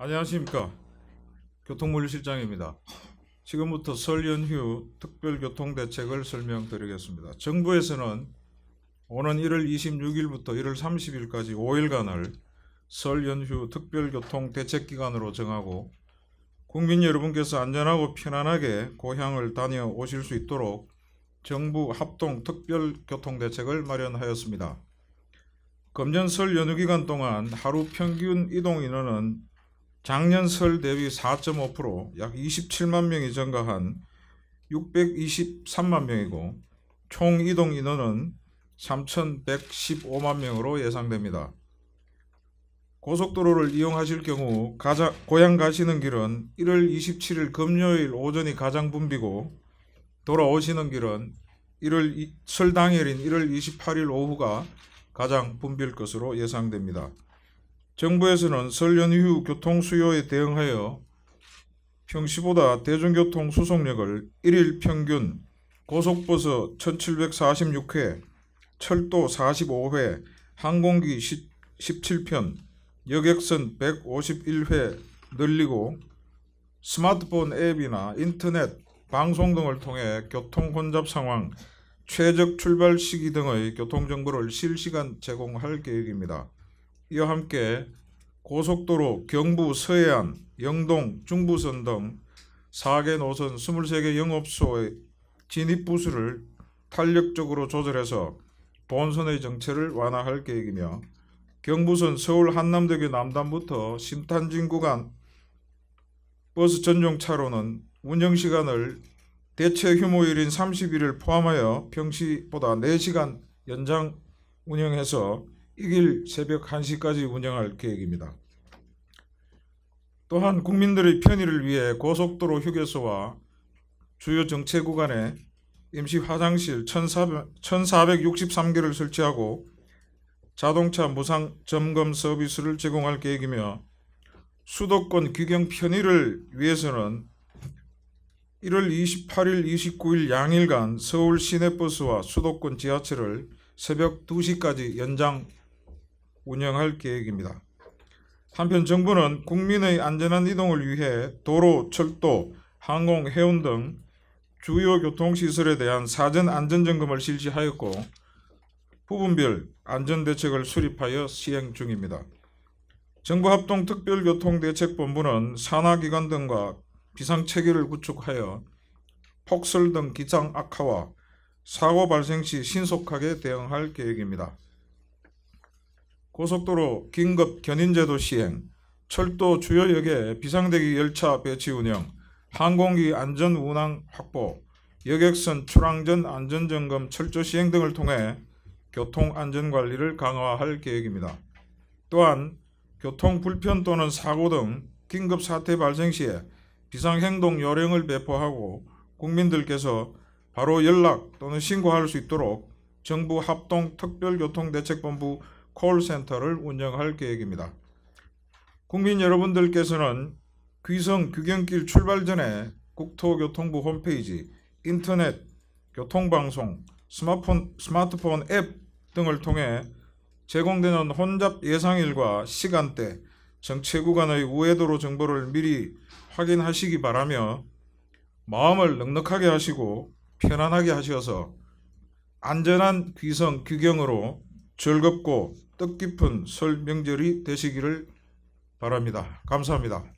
안녕하십니까 교통물류실장입니다 지금부터 설 연휴 특별교통대책을 설명드리겠습니다. 정부에서는 오는 1월 26일부터 1월 30일까지 5일간을 설 연휴 특별교통대책기간으로 정하고 국민 여러분께서 안전하고 편안하게 고향을 다녀오실 수 있도록 정부 합동 특별교통대책을 마련하였습니다. 금년 설 연휴 기간 동안 하루 평균 이동인원은 작년 설 대비 4.5%약 27만 명이 증가한 623만 명이고 총 이동 인원은 3,115만 명으로 예상됩니다. 고속도로를 이용하실 경우 가자, 고향 가시는 길은 1월 27일 금요일 오전이 가장 붐비고 돌아오시는 길은 1월 설 당일인 1월 28일 오후가 가장 붐빌 것으로 예상됩니다. 정부에서는 설 연휴 교통 수요에 대응하여 평시보다 대중교통 수송력을 1일 평균 고속버스 1746회, 철도 45회, 항공기 17편, 여객선 151회 늘리고 스마트폰 앱이나 인터넷, 방송 등을 통해 교통 혼잡 상황, 최적 출발 시기 등의 교통정보를 실시간 제공할 계획입니다. 이와 함께 고속도로 경부 서해안 영동 중부선 등 4개 노선 23개 영업소의 진입 부수를 탄력적으로 조절해서 본선의 정체를 완화할 계획이며 경부선 서울 한남대교 남단부터 신탄진 구간 버스 전용 차로는 운영시간을 대체 휴무일인 30일을 포함하여 평시보다 4시간 연장 운영해서 1일 새벽 1시까지 운영할 계획입니다. 또한 국민들의 편의를 위해 고속도로 휴게소와 주요 정체 구간에 임시 화장실 1463개를 설치하고 자동차 무상 점검 서비스를 제공할 계획이며 수도권 귀경 편의를 위해서는 1월 28일, 29일 양일간 서울 시내버스와 수도권 지하철을 새벽 2시까지 연장 운영할 계획입니다. 한편 정부는 국민의 안전한 이동을 위해 도로, 철도, 항공, 해운 등 주요 교통시설에 대한 사전 안전점검을 실시하였고 부분별 안전대책을 수립하여 시행 중입니다. 정부합동특별교통대책본부는 산하기관 등과 비상체계를 구축하여 폭설 등 기상 악화와 사고 발생 시 신속하게 대응할 계획입니다. 고속도로 긴급 견인제도 시행, 철도 주요역에 비상대기 열차 배치 운영, 항공기 안전 운항 확보, 여객선 출항전 안전점검 철저 시행 등을 통해 교통안전관리를 강화할 계획입니다. 또한 교통불편 또는 사고 등 긴급사태 발생 시에 비상행동 요령을 배포하고 국민들께서 바로 연락 또는 신고할 수 있도록 정부 합동특별교통대책본부 콜센터를 운영할 계획입니다. 국민 여러분들께서는 귀성 귀경길 출발 전에 국토교통부 홈페이지, 인터넷, 교통방송, 스마트폰, 스마트폰 앱 등을 통해 제공되는 혼잡 예상일과 시간대, 정체 구간의 우회도로 정보를 미리 확인하시기 바라며 마음을 넉넉하게 하시고 편안하게 하셔서 안전한 귀성 귀경으로 즐겁고 뜻깊은 설 명절이 되시기를 바랍니다. 감사합니다.